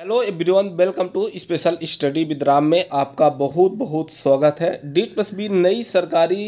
hello everyone welcome to special study with Ram में आपका बहुत बहुत स्वागत है डी प्लस बी नई सरकारी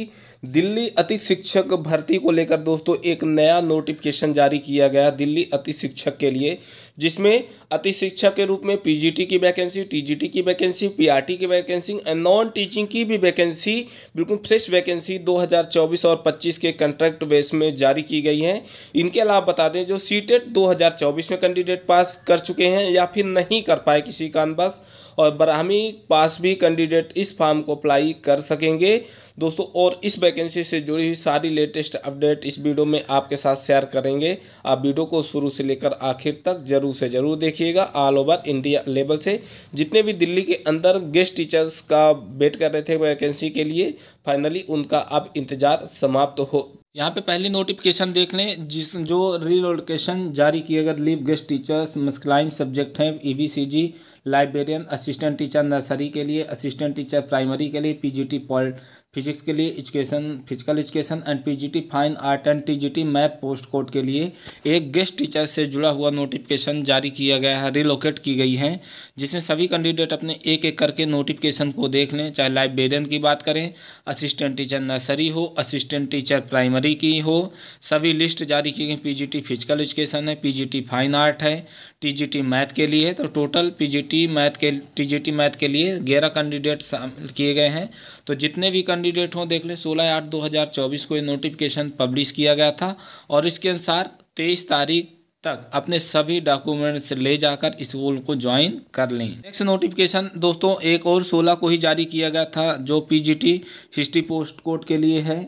दिल्ली अति शिक्षक भर्ती को लेकर दोस्तों एक नया नोटिफिकेशन जारी किया गया दिल्ली अति शिक्षक के लिए जिसमें अति शिक्षक के रूप में पीजीटी की वैकेंसी टीजीटी की वैकेंसी पीआरटी की वैकेंसी एंड नॉन टीचिंग की भी वैकेंसी बिल्कुल फ्रेश वैकेंसी 2024 और 25 के कंट्रैक्ट बेस में जारी की गई है इनके अलावा बता दें जो सीटेट 2024 में कैंडिडेट पास कर चुके हैं या फिर नहीं कर पाए किसी कारणवश और बरहमी पास भी कैंडिडेट इस फॉर्म को अप्लाई कर सकेंगे दोस्तों और इस वैकेंसी से जुड़ी हुई सारी लेटेस्ट अपडेट इस वीडियो में आपके साथ शेयर करेंगे आप वीडियो को शुरू से लेकर आखिर तक जरूर से ज़रूर देखिएगा ऑल ओवर इंडिया लेवल से जितने भी दिल्ली के अंदर गेस्ट टीचर्स का वेट कर रहे थे वैकेंसी के लिए फाइनली उनका अब इंतज़ार समाप्त हो यहाँ पे पहली नोटिफिकेशन देख लें जिस जो रीलोकेशन जारी किए अगर leave guest teachers masculine subject हैं E C G librarian assistant teacher nursery के लिए असिस्टेंट टीचर प्राइमरी के लिए पीजीटी पॉल फिजिक्स के लिए education physical education and PGT fine art and TGT math post code के लिए एक गेस्ट टीचर से जुड़ा हुआ नोटिफिकेशन जारी किया गया है रिलोकेट की गई है जिसमें सभी कैंडिडेट अपने एक एक करके नोटिफिकेशन को देख लें चाहे लाइब्रेरियन की बात करें असिस्टेंट टीचर नर्सरी हो असिस्टेंट टीचर प्राइमरी की हो सभी लिस्ट जारी की गई पी फिजिकल एजुकेशन है पी फाइन आर्ट है टीजीटी मैथ के लिए तो टोटल पीजीटी मैथ के टीजीटी मैथ के लिए ग्यारह कैंडिडेट किए गए हैं तो जितने भी कैंडिडेट हों देख लें सोलह आठ दो हज़ार चौबीस को ये नोटिफिकेशन पब्लिश किया गया था और इसके अनुसार तेईस तारीख तक अपने सभी डॉक्यूमेंट्स ले जाकर स्कूल को ज्वाइन कर लें नेक्स्ट नोटिफिकेशन दोस्तों एक और सोलह को ही जारी किया गया था जो पीजीटी हिस्ट्री पोस्ट कोड के लिए है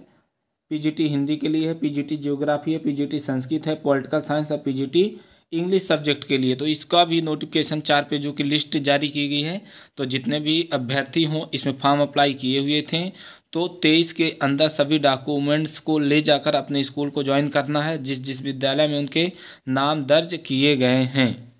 पीजीटी हिंदी के लिए है पीजीटी ज्योग्राफी है पीजीटी संस्कृत है पॉलिटिकल साइंस और पीजीटी इंग्लिश सब्जेक्ट के लिए तो इसका भी नोटिफिकेशन चार पेजों की लिस्ट जारी की गई है तो जितने भी अभ्यर्थी हों इसमें फॉर्म अप्लाई किए हुए थे तो तेईस के अंदर सभी डॉक्यूमेंट्स को ले जाकर अपने स्कूल को ज्वाइन करना है जिस जिस विद्यालय में उनके नाम दर्ज किए गए हैं